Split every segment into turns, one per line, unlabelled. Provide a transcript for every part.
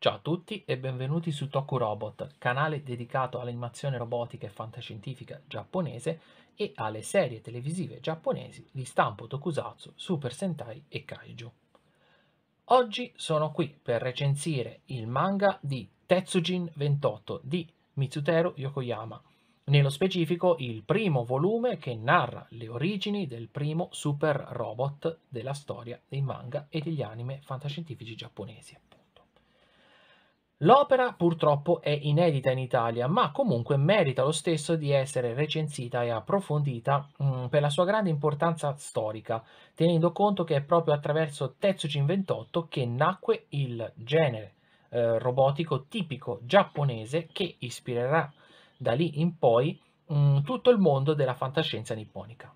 Ciao a tutti e benvenuti su Toku Robot, canale dedicato all'animazione robotica e fantascientifica giapponese e alle serie televisive giapponesi di stampo tokusatsu, Super Sentai e Kaiju. Oggi sono qui per recensire il manga di Tetsujin 28 di Mitsuteru Yokoyama, nello specifico il primo volume che narra le origini del primo super robot della storia dei manga e degli anime fantascientifici giapponesi. L'opera purtroppo è inedita in Italia, ma comunque merita lo stesso di essere recensita e approfondita mh, mm, per la sua grande importanza storica, tenendo conto che è proprio attraverso Tetsujin 28 che nacque il genere eh, robotico tipico giapponese che ispirerà da lì in poi mh, mm, tutto il mondo della fantascienza nipponica.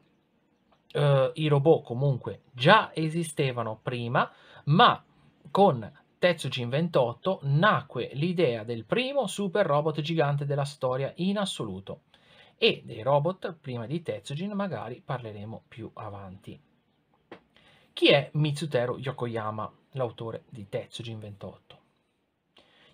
Uh, I robot comunque già esistevano prima, ma con Tetsu G28 nacque l'idea del primo super robot gigante della storia in assoluto e dei robot prima di Tetsujin magari parleremo più avanti. Chi è Mitsutero Yokoyama, l'autore di Tetsujin 28?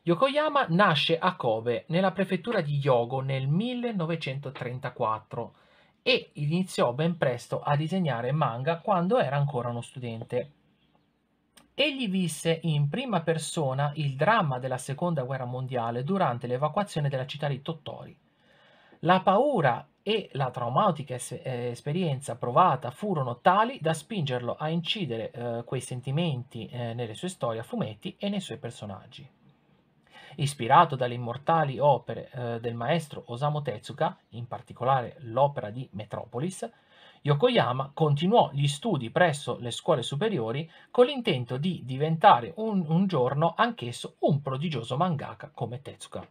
Yokoyama nasce a Kobe, nella prefettura di Yogo, nel 1934 e iniziò ben presto a disegnare manga quando era ancora uno studente. Egli visse in prima persona il dramma della seconda guerra mondiale durante l'evacuazione della città di Tottori. La paura e la traumatica es- eh, esperienza provata furono tali da spingerlo a incidere eh, quei sentimenti eh, nelle sue storie a fumetti e nei suoi personaggi. Ispirato dalle immortali opere eh, del maestro Osamu Tezuka, in particolare l'opera di Metropolis, Yokoyama continuò gli studi presso le scuole superiori con l'intento di diventare un, un giorno anch'esso un prodigioso mangaka come Tezuka.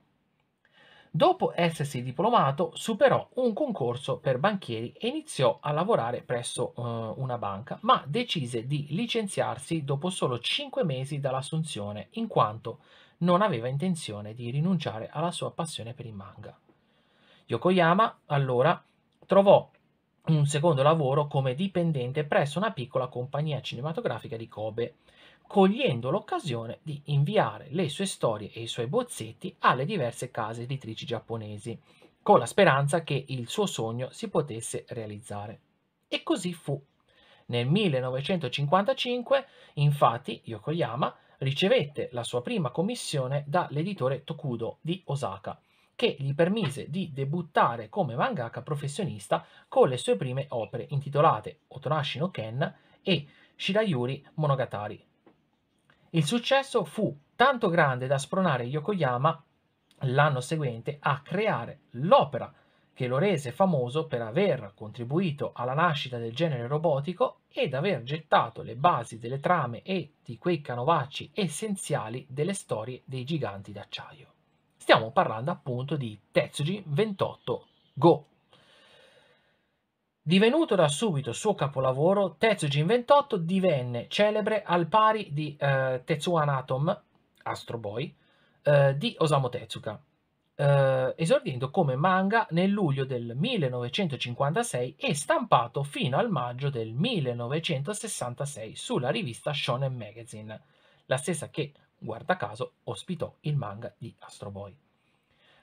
Dopo essersi diplomato, superò un concorso per banchieri e iniziò a lavorare presso uh, una banca, ma decise di licenziarsi dopo solo 5 mesi dall'assunzione, in quanto non aveva intenzione di rinunciare alla sua passione per il manga. Yokoyama, allora, trovò un secondo lavoro come dipendente presso una piccola compagnia cinematografica di Kobe, cogliendo l'occasione di inviare le sue storie e i suoi bozzetti alle diverse case editrici giapponesi, con la speranza che il suo sogno si potesse realizzare. E così fu. Nel 1955, infatti, Yokoyama ricevette la sua prima commissione dall'editore Tokudo di Osaka, che gli permise di debuttare come mangaka professionista con le sue prime opere intitolate Otonashi no Ken e Shirayuri Monogatari. Il successo fu tanto grande da spronare Yokoyama l'anno seguente a creare l'opera che lo rese famoso per aver contribuito alla nascita del genere robotico ed aver gettato le basi delle trame e di quei canovacci essenziali delle storie dei giganti d'acciaio. Stiamo parlando appunto di Tetsuji 28 Go. Divenuto da subito suo capolavoro, Tetsuji 28 divenne celebre al pari di eh, Tetsuan Atom, Astro Boy, eh, di Osamu Tezuka, eh, esordendo come manga nel luglio del 1956 e stampato fino al maggio del 1966 sulla rivista Shonen Magazine, la stessa che guarda caso, ospitò il manga di Astro Boy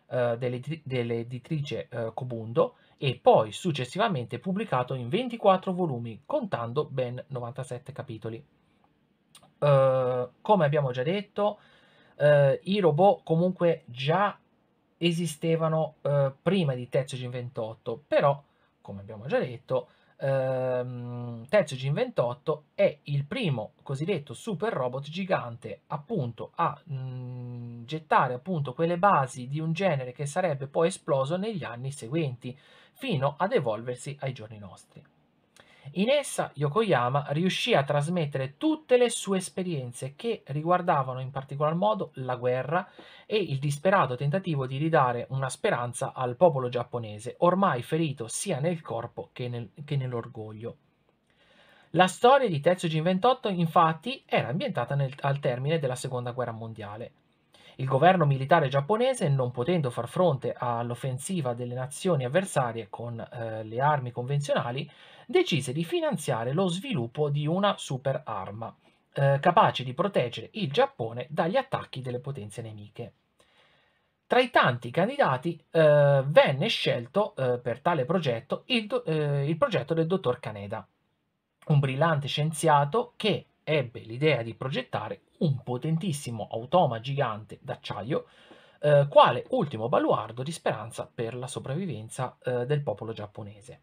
dell'editrice eh, Cobundo eh, e poi successivamente pubblicato in 24 volumi, contando ben 97 capitoli. Eh, come abbiamo già detto, eh, i robot comunque già esistevano eh, prima di Tetsuji 28, però, come abbiamo già detto, ehm, Terzo G28 è il primo cosiddetto super robot gigante appunto a mh, mm, gettare appunto quelle basi di un genere che sarebbe poi esploso negli anni seguenti fino ad evolversi ai giorni nostri. In essa Yokoyama riuscì a trasmettere tutte le sue esperienze che riguardavano in particolar modo la guerra e il disperato tentativo di ridare una speranza al popolo giapponese, ormai ferito sia nel corpo che, nel, che nell'orgoglio. La storia di Tetsujin 28 infatti era ambientata nel, al termine della Seconda Guerra Mondiale. Il governo militare giapponese, non potendo far fronte all'offensiva delle nazioni avversarie con eh, le armi convenzionali, decise di finanziare lo sviluppo di una superarma eh, capace di proteggere il Giappone dagli attacchi delle potenze nemiche. Tra i tanti candidati eh, venne scelto eh, per tale progetto il, do, eh, il progetto del dottor Kaneda, un brillante scienziato che ebbe l'idea di progettare un potentissimo automa gigante d'acciaio eh, quale ultimo baluardo di speranza per la sopravvivenza eh, del popolo giapponese.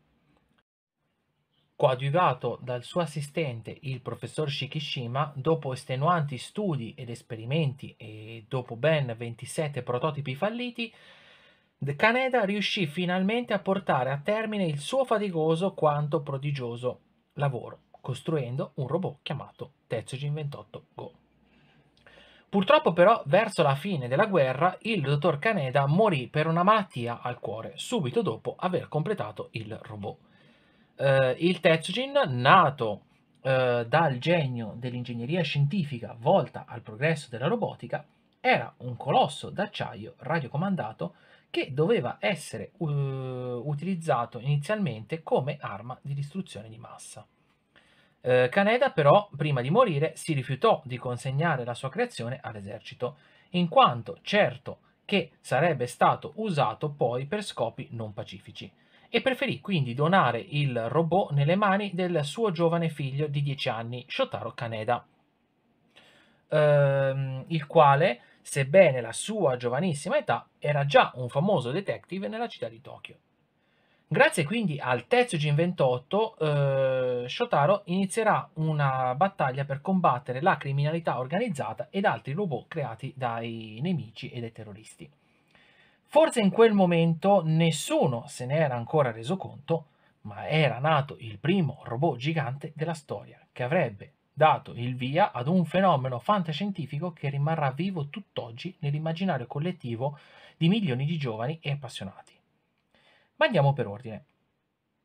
Coadiuvato dal suo assistente, il professor Shikishima, dopo estenuanti studi ed esperimenti e dopo ben 27 prototipi falliti, Kaneda riuscì finalmente a portare a termine il suo faticoso quanto prodigioso lavoro, costruendo un robot chiamato Tetsujin 28 Go. Purtroppo però verso la fine della guerra il dottor Caneda morì per una malattia al cuore, subito dopo aver completato il robot. Eh, il Tetsujin, nato eh, dal genio dell'ingegneria scientifica volta al progresso della robotica, era un colosso d'acciaio radiocomandato che doveva essere uh, utilizzato inizialmente come arma di distruzione di massa. Eh, Caneda però, prima di morire, si rifiutò di consegnare la sua creazione all'esercito, in quanto certo che sarebbe stato usato poi per scopi non pacifici, e preferì quindi donare il robot nelle mani del suo giovane figlio di 10 anni, Shotaro Kaneda, ehm, il quale, sebbene la sua giovanissima età, era già un famoso detective nella città di Tokyo. Grazie quindi al terzo G28, eh, Shotaro inizierà una battaglia per combattere la criminalità organizzata ed altri robot creati dai nemici e dai terroristi. Forse in quel momento nessuno se ne era ancora reso conto, ma era nato il primo robot gigante della storia, che avrebbe dato il via ad un fenomeno fantascientifico che rimarrà vivo tutt'oggi nell'immaginario collettivo di milioni di giovani e appassionati. Ma andiamo per ordine.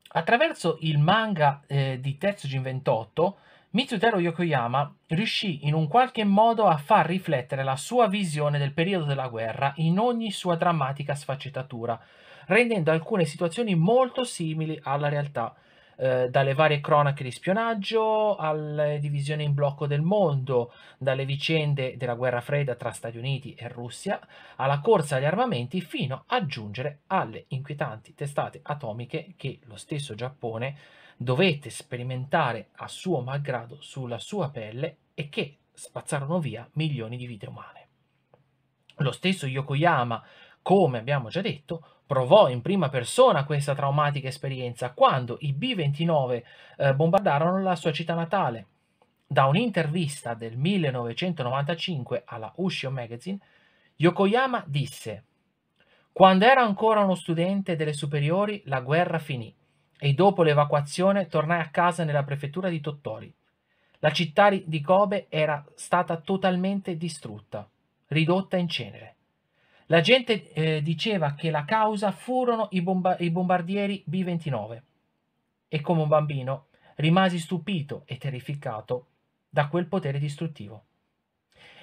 Attraverso il manga eh, di Tetsujin 28, Mitsutero Yokoyama riuscì in un qualche modo a far riflettere la sua visione del periodo della guerra in ogni sua drammatica sfaccettatura, rendendo alcune situazioni molto simili alla realtà, eh, dalle varie cronache di spionaggio alle divisioni in blocco del mondo, dalle vicende della guerra fredda tra Stati Uniti e Russia, alla corsa agli armamenti fino a giungere alle inquietanti testate atomiche che lo stesso Giappone dovette sperimentare a suo malgrado sulla sua pelle e che spazzarono via milioni di vite umane. Lo stesso Yokoyama, come abbiamo già detto, provò in prima persona questa traumatica esperienza quando i B-29 eh, bombardarono la sua città natale. Da un'intervista del 1995 alla Ushio Magazine, Yokoyama disse «Quando ero ancora uno studente delle superiori, la guerra finì e dopo l'evacuazione tornai a casa nella prefettura di Tottori. La città di Kobe era stata totalmente distrutta, ridotta in cenere. La gente eh, diceva che la causa furono i, bomba i bombardieri B-29 e come un bambino rimasi stupito e terrificato da quel potere distruttivo.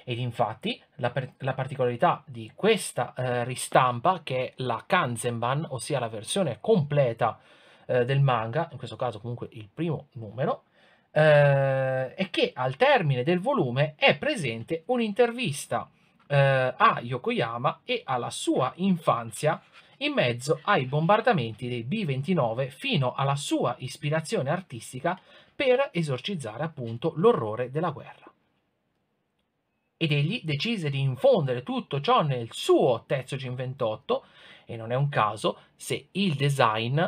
Ed infatti la, la particolarità di questa eh, ristampa, che è la Kanzenban, ossia la versione completa eh, del manga, in questo caso comunque il primo numero, eh, è che al termine del volume è presente un'intervista eh, a Yokoyama e alla sua infanzia in mezzo ai bombardamenti dei B-29 fino alla sua ispirazione artistica per esorcizzare appunto l'orrore della guerra. Ed egli decise di infondere tutto ciò nel suo Tezzo G28 e non è un caso se il design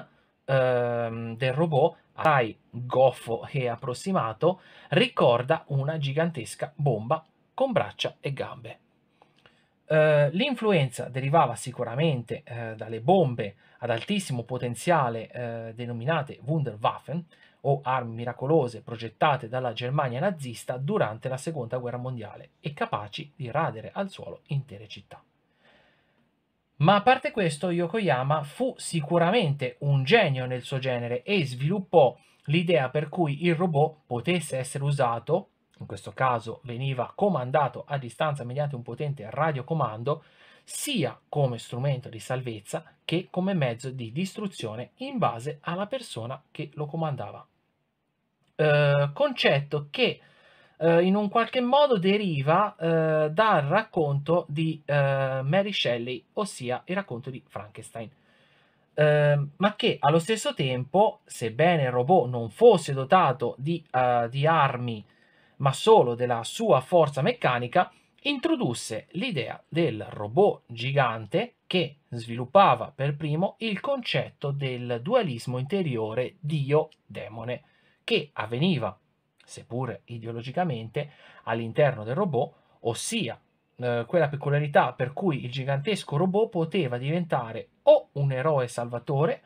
ehm, del robot assai goffo e approssimato ricorda una gigantesca bomba con braccia e gambe. Eh, l'influenza derivava sicuramente eh, dalle bombe ad altissimo potenziale eh, denominate Wunderwaffen o armi miracolose progettate dalla Germania nazista durante la Seconda Guerra Mondiale e capaci di radere al suolo intere città. Ma a parte questo, Yokoyama fu sicuramente un genio nel suo genere e sviluppò l'idea per cui il robot potesse essere usato in questo caso veniva comandato a distanza mediante un potente radiocomando, sia come strumento di salvezza che come mezzo di distruzione in base alla persona che lo comandava. Eh, concetto che eh, in un qualche modo deriva eh, dal racconto di eh, Mary Shelley, ossia il racconto di Frankenstein. Uh, ma che allo stesso tempo, sebbene il robot non fosse dotato di, uh, di armi ma solo della sua forza meccanica, introdusse l'idea del robot gigante che sviluppava per primo il concetto del dualismo interiore Dio-demone, che avveniva, seppur ideologicamente, all'interno del robot, ossia eh, quella peculiarità per cui il gigantesco robot poteva diventare o un eroe salvatore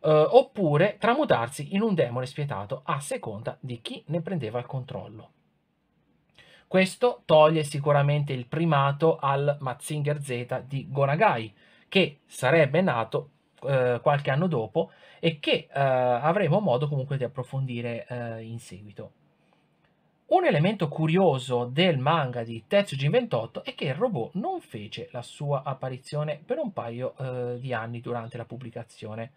eh, oppure tramutarsi in un demone spietato a seconda di chi ne prendeva il controllo. Questo toglie sicuramente il primato al Mazinger Z di Gonagai, che sarebbe nato eh, qualche anno dopo e che eh, avremo modo comunque di approfondire eh, in seguito. Un elemento curioso del manga di Tetsujin 28 è che il robot non fece la sua apparizione per un paio eh, di anni durante la pubblicazione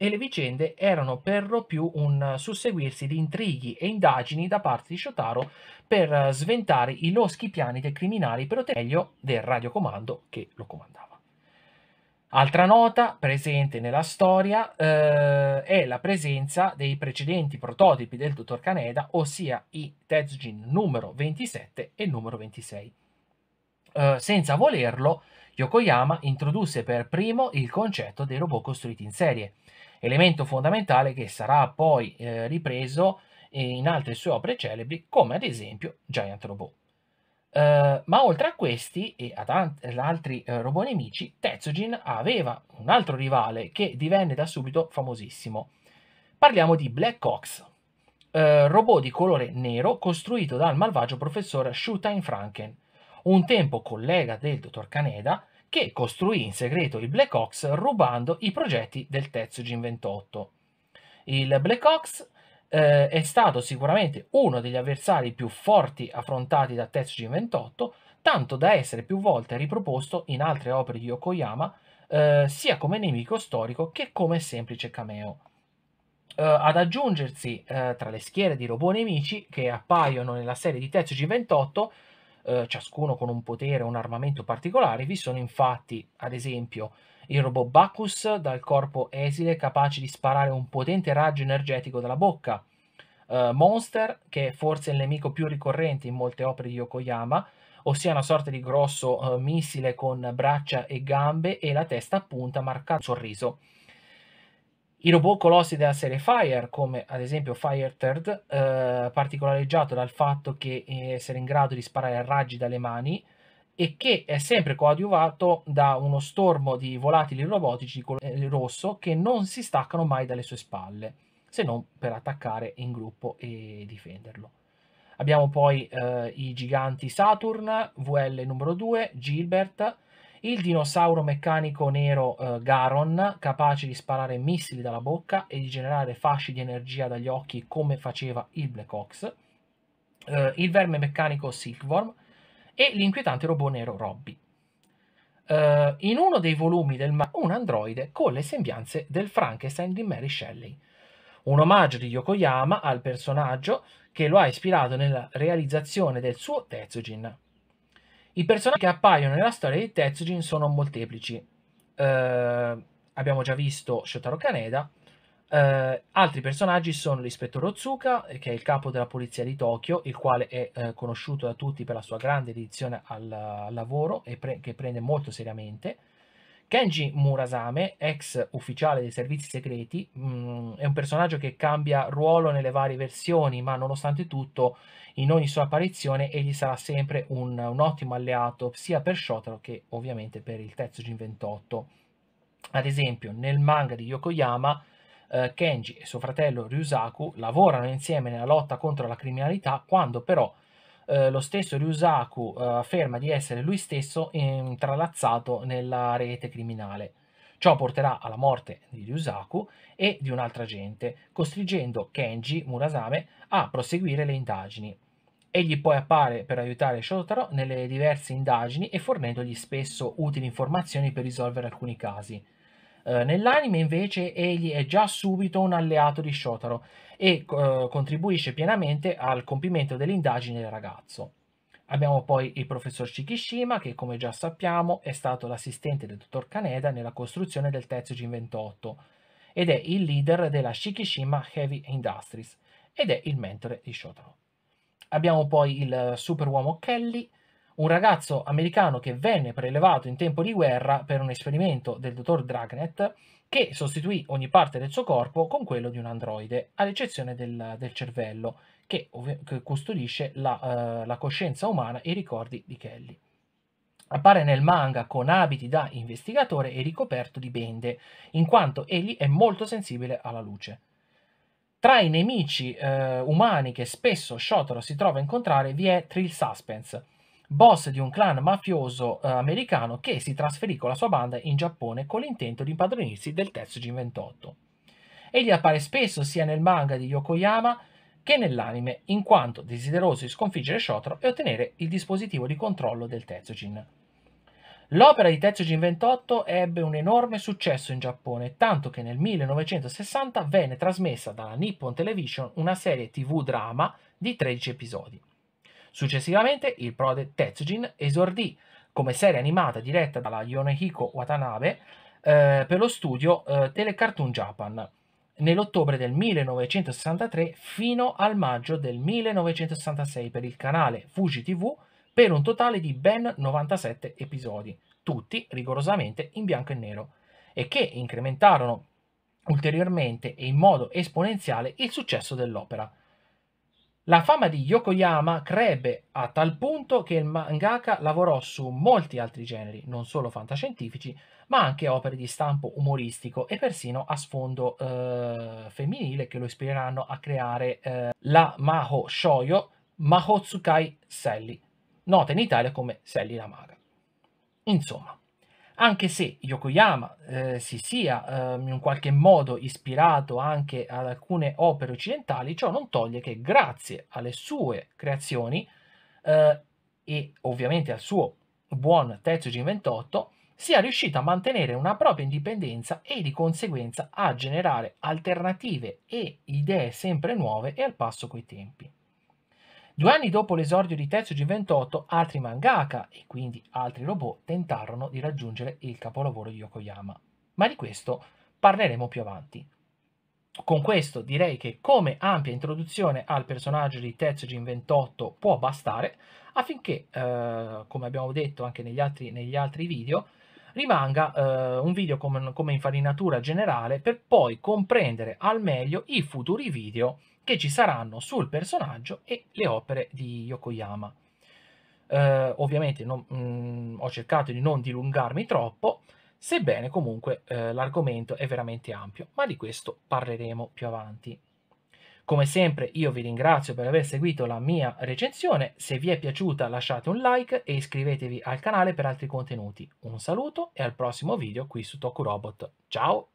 e le vicende erano per lo più un susseguirsi di intrighi e indagini da parte di Shotaro per sventare i loschi piani dei criminali per ottenere del radiocomando che lo comandava. Altra nota presente nella storia eh, è la presenza dei precedenti prototipi del dottor Kaneda, ossia i Tetsujin numero 27 e numero 26. Eh, senza volerlo, Yokoyama introdusse per primo il concetto dei robot costruiti in serie elemento fondamentale che sarà poi eh, ripreso eh, in altre sue opere celebri, come ad esempio Giant Robot. Uh, ma oltre a questi e ad, altri uh, robot nemici, Tetsujin aveva un altro rivale che divenne da subito famosissimo. Parliamo di Black Ox, uh, robot di colore nero costruito dal malvagio professor Shutain Franken, un tempo collega del dottor Kaneda, che costruì in segreto il Black Ops rubando i progetti del Tetsujin 28. Il Black Ops eh, è stato sicuramente uno degli avversari più forti affrontati da Tetsujin 28, tanto da essere più volte riproposto in altre opere di Yokoyama, eh, sia come nemico storico che come semplice cameo. Eh, ad aggiungersi eh, tra le schiere di robot nemici che appaiono nella serie di Tetsujin 28 eh, ciascuno con un potere o un armamento particolare, vi sono infatti, ad esempio, il robot Bacchus dal corpo esile capace di sparare un potente raggio energetico dalla bocca, eh, Monster, che è forse il nemico più ricorrente in molte opere di Yokoyama, ossia una sorta di grosso eh, missile con braccia e gambe e la testa a punta marcata sorriso. I robot colossi della serie Fire, come ad esempio Fire Third, eh, particolareggiato dal fatto che essere in grado di sparare a raggi dalle mani e che è sempre coadiuvato da uno stormo di volatili robotici colore eh, rosso che non si staccano mai dalle sue spalle, se non per attaccare in gruppo e difenderlo. Abbiamo poi eh, i giganti Saturn, VL numero 2, Gilbert, il dinosauro meccanico nero eh, Garon, capace di sparare missili dalla bocca e di generare fasci di energia dagli occhi come faceva il Black Ox, eh, il verme meccanico Silkworm e l'inquietante robot nero Robby. Eh, in uno dei volumi del ma- un androide con le sembianze del Frankenstein di Mary Shelley, un omaggio di Yokoyama al personaggio che lo ha ispirato nella realizzazione del suo Tetsujin. I personaggi che appaiono nella storia di Tetsujin sono molteplici. Eh, abbiamo già visto Shotaro Kaneda. Eh, altri personaggi sono l'ispettore Otsuka, che è il capo della polizia di Tokyo, il quale è eh, conosciuto da tutti per la sua grande dedizione al, al lavoro e pre- che prende molto seriamente. Kenji Murasame, ex ufficiale dei servizi segreti, mh, mm, è un personaggio che cambia ruolo nelle varie versioni, ma nonostante tutto, in ogni sua apparizione egli sarà sempre un, un ottimo alleato sia per Shotaro che ovviamente per il terzo Gin 28. Ad esempio, nel manga di Yokoyama, eh, Kenji e suo fratello Ryusaku lavorano insieme nella lotta contro la criminalità, quando però eh, lo stesso Ryusaku eh, afferma di essere lui stesso intralazzato nella rete criminale. Ciò porterà alla morte di Ryusaku e di un'altra gente, costringendo Kenji Murasame a proseguire le indagini. Egli poi appare per aiutare Shotaro nelle diverse indagini e fornendogli spesso utili informazioni per risolvere alcuni casi. Eh, nell'anime invece egli è già subito un alleato di Shotaro e eh, contribuisce pienamente al compimento dell'indagine del ragazzo. Abbiamo poi il professor Shikishima che come già sappiamo è stato l'assistente del dottor Kaneda nella costruzione del Jin 28 ed è il leader della Shikishima Heavy Industries ed è il mentore di Shotaro. Abbiamo poi il eh, superuomo Kelly un ragazzo americano che venne prelevato in tempo di guerra per un esperimento del dottor Dragnet che sostituì ogni parte del suo corpo con quello di un androide, ad eccezione del, del cervello, che, che, custodisce la, uh, la coscienza umana e i ricordi di Kelly. Appare nel manga con abiti da investigatore e ricoperto di bende, in quanto egli è molto sensibile alla luce. Tra i nemici uh, umani che spesso Shotaro si trova a incontrare vi è Thrill Suspense, boss di un clan mafioso eh, americano che si trasferì con la sua banda in Giappone con l'intento di impadronirsi del Tetsujin 28. Egli appare spesso sia nel manga di Yokoyama che nell'anime, in quanto desideroso di sconfiggere Shotaro e ottenere il dispositivo di controllo del Tetsujin. L'opera di Tetsujin 28 ebbe un enorme successo in Giappone, tanto che nel 1960 venne trasmessa dalla Nippon Television una serie tv drama di 13 episodi. Successivamente il prode Tetsujin esordì come serie animata diretta dalla Yonehiko Watanabe eh, per lo studio eh, Telecartoon Japan nell'ottobre del 1963 fino al maggio del 1966 per il canale Fuji TV per un totale di ben 97 episodi, tutti rigorosamente in bianco e nero, e che incrementarono ulteriormente e in modo esponenziale il successo dell'opera. La fama di Yokoyama crebbe a tal punto che il mangaka lavorò su molti altri generi, non solo fantascientifici, ma anche opere di stampo umoristico e persino a sfondo eh, femminile che lo ispireranno a creare eh, la Maho Shoyo Mahotsukai Selli, nota in Italia come Selli la Maga. Insomma, anche se Yokoyama eh, si sia eh, in qualche modo ispirato anche ad alcune opere occidentali, ciò non toglie che grazie alle sue creazioni eh, e ovviamente al suo buon Tetsujin 28 sia riuscito a mantenere una propria indipendenza e di conseguenza a generare alternative e idee sempre nuove e al passo coi tempi. Due anni dopo l'esordio di Tetsuji 28, altri mangaka e quindi altri robot tentarono di raggiungere il capolavoro di Yokoyama, ma di questo parleremo più avanti. Con questo direi che come ampia introduzione al personaggio di Tetsujin 28 può bastare affinché, eh, come abbiamo detto anche negli altri, negli altri video, rimanga eh, un video come, come infarinatura generale per poi comprendere al meglio i futuri video che ci saranno sul personaggio e le opere di Yokoyama. Eh, ovviamente non, mh, mm, ho cercato di non dilungarmi troppo, sebbene comunque eh, l'argomento è veramente ampio, ma di questo parleremo più avanti. Come sempre io vi ringrazio per aver seguito la mia recensione, se vi è piaciuta lasciate un like e iscrivetevi al canale per altri contenuti. Un saluto e al prossimo video qui su Toku Robot. Ciao!